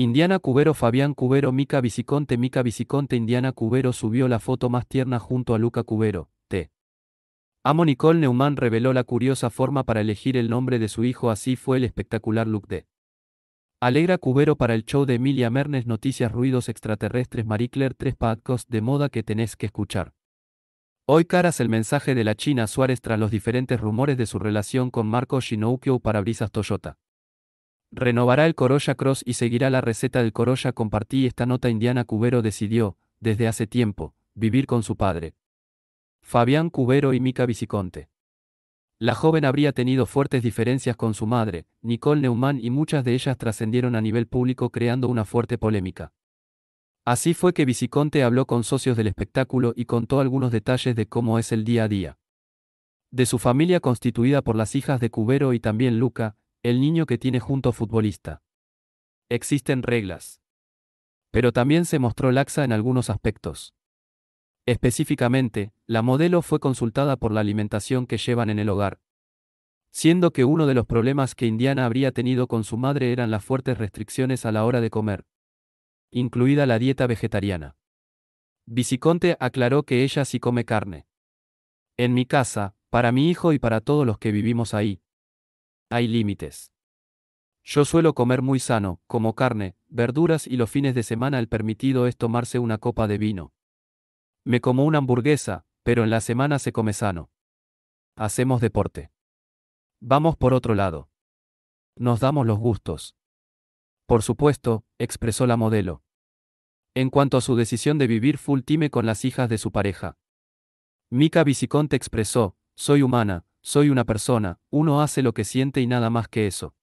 Indiana Cubero Fabián Cubero Mica Viciconte Mica Viciconte Indiana Cubero subió la foto más tierna junto a Luca Cubero, T. Amo Nicole Neumann reveló la curiosa forma para elegir el nombre de su hijo así fue el espectacular look de Alegra Cubero para el show de Emilia Mernes Noticias Ruidos Extraterrestres Marie Claire 3 de moda que tenés que escuchar. Hoy caras el mensaje de la China Suárez tras los diferentes rumores de su relación con Marco Shinoukyo para brisas Toyota. Renovará el Corolla Cross y seguirá la receta del Corolla compartí esta nota Indiana Cubero decidió, desde hace tiempo, vivir con su padre. Fabián Cubero y Mica Viciconte. La joven habría tenido fuertes diferencias con su madre, Nicole Neumann, y muchas de ellas trascendieron a nivel público creando una fuerte polémica. Así fue que Viciconte habló con socios del espectáculo y contó algunos detalles de cómo es el día a día. De su familia constituida por las hijas de Cubero y también Luca, el niño que tiene junto futbolista. Existen reglas. Pero también se mostró laxa en algunos aspectos. Específicamente, la modelo fue consultada por la alimentación que llevan en el hogar. Siendo que uno de los problemas que Indiana habría tenido con su madre eran las fuertes restricciones a la hora de comer, incluida la dieta vegetariana. Viciconte aclaró que ella sí come carne. En mi casa, para mi hijo y para todos los que vivimos ahí, hay límites. Yo suelo comer muy sano, como carne, verduras y los fines de semana el permitido es tomarse una copa de vino. Me como una hamburguesa, pero en la semana se come sano. Hacemos deporte. Vamos por otro lado. Nos damos los gustos. Por supuesto, expresó la modelo. En cuanto a su decisión de vivir full time con las hijas de su pareja. Mika Viciconte expresó, soy humana, soy una persona, uno hace lo que siente y nada más que eso.